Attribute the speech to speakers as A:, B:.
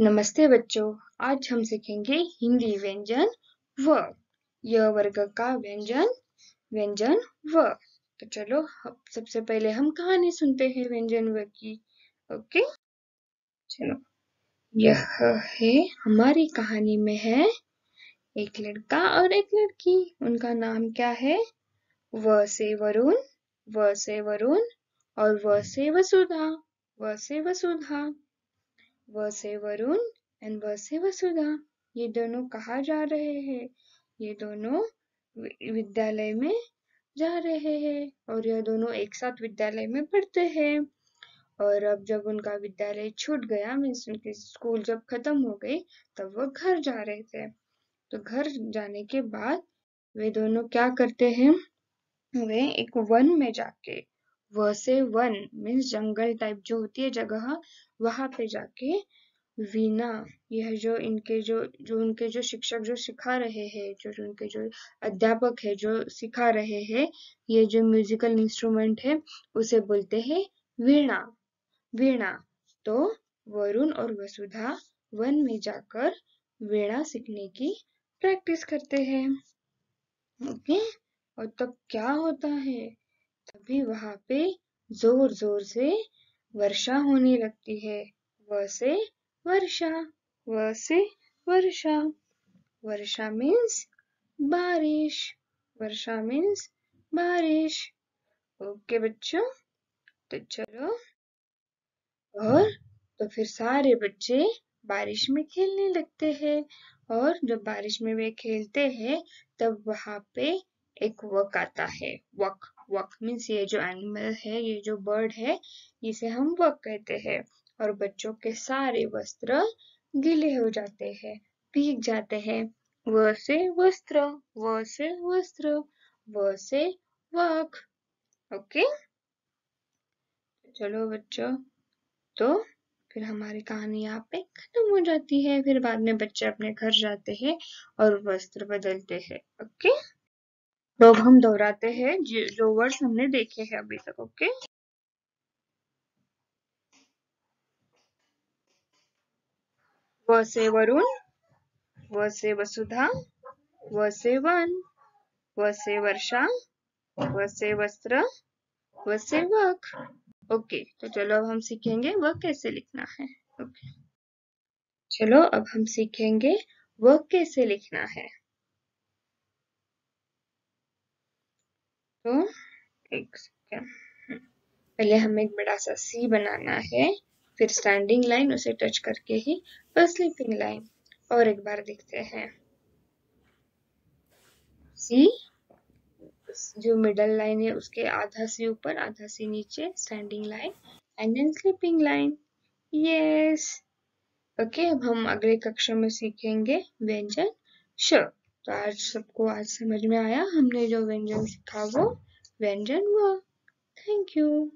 A: नमस्ते बच्चों आज हम सीखेंगे हिंदी व्यंजन व यह वर्ग का व्यंजन व्यंजन व तो चलो सबसे पहले हम कहानी सुनते हैं व्यंजन व की ओके चलो यह है हमारी कहानी में है एक लड़का और एक लड़की उनका नाम क्या है व से वरुण व से वरुण और व से वसुधा व से वसुधा वह से वरुण एंड वह से वसुधा ये दोनों कहा जा रहे हैं ये दोनों विद्यालय में जा रहे हैं और यह दोनों एक साथ विद्यालय में पढ़ते हैं और अब जब उनका विद्यालय छूट गया मीन्स उनके स्कूल जब खत्म हो गई तब वह घर जा रहे थे तो घर जाने के बाद वे दोनों क्या करते हैं वे एक वन में जाके वर्से वन मीन्स जंगल टाइप जो होती है जगह वहां पे जाके वीणा यह जो इनके जो जो उनके जो शिक्षक जो सिखा रहे हैं जो उनके जो अध्यापक है जो सिखा रहे हैं ये जो म्यूजिकल इंस्ट्रूमेंट है उसे बोलते हैं वीणा वीणा तो वरुण और वसुधा वन में जाकर वीणा सीखने की प्रैक्टिस करते हैं ओके और तब क्या होता है तभी वहाँ पे जोर जोर से वर्षा होने लगती है व से वर्षा व से वर्षा वर्षा मीन्स बारिश वर्षा मीन्स बारिश ओके बच्चों तो चलो और तो फिर सारे बच्चे बारिश में खेलने लगते हैं और जब बारिश में वे खेलते हैं तब वहां पे एक वक आता है वक वक मीन्स ये जो एनिमल है ये जो बर्ड है इसे हम वक कहते हैं और बच्चों के सारे वस्त्र गीले हो जाते हैं भीग जाते हैं व से वस्त्र व से वस्त्र व से वक ओके चलो बच्चों तो फिर हमारी कहानी यहाँ पे खत्म हो जाती है फिर बाद में बच्चे अपने घर जाते हैं और वस्त्र बदलते हैं ओके तो अब हम दोहराते हैं जो वर्ड्स हमने देखे हैं अभी तक ओके व से वरुण व से वसुधा व से वन व से वर्षा व से वस्त्र व से वक ओके तो चलो अब हम सीखेंगे वह कैसे लिखना है ओके चलो अब हम सीखेंगे वह कैसे लिखना है तो एक पहले हमें एक बड़ा सा सी बनाना है फिर स्टैंडिंग लाइन उसे टच करके ही फिर स्लीपिंग लाइन और एक बार देखते हैं सी जो मिडल लाइन है उसके आधा सी ऊपर आधा सी नीचे standing line and then sleeping line yes okay अब हम अगले कक्षा में सीखेंगे व्यंजन श तो आज सबको आज समझ में आया हमने जो व्यंजन सीखा वो व्यंजन हुआ थैंक यू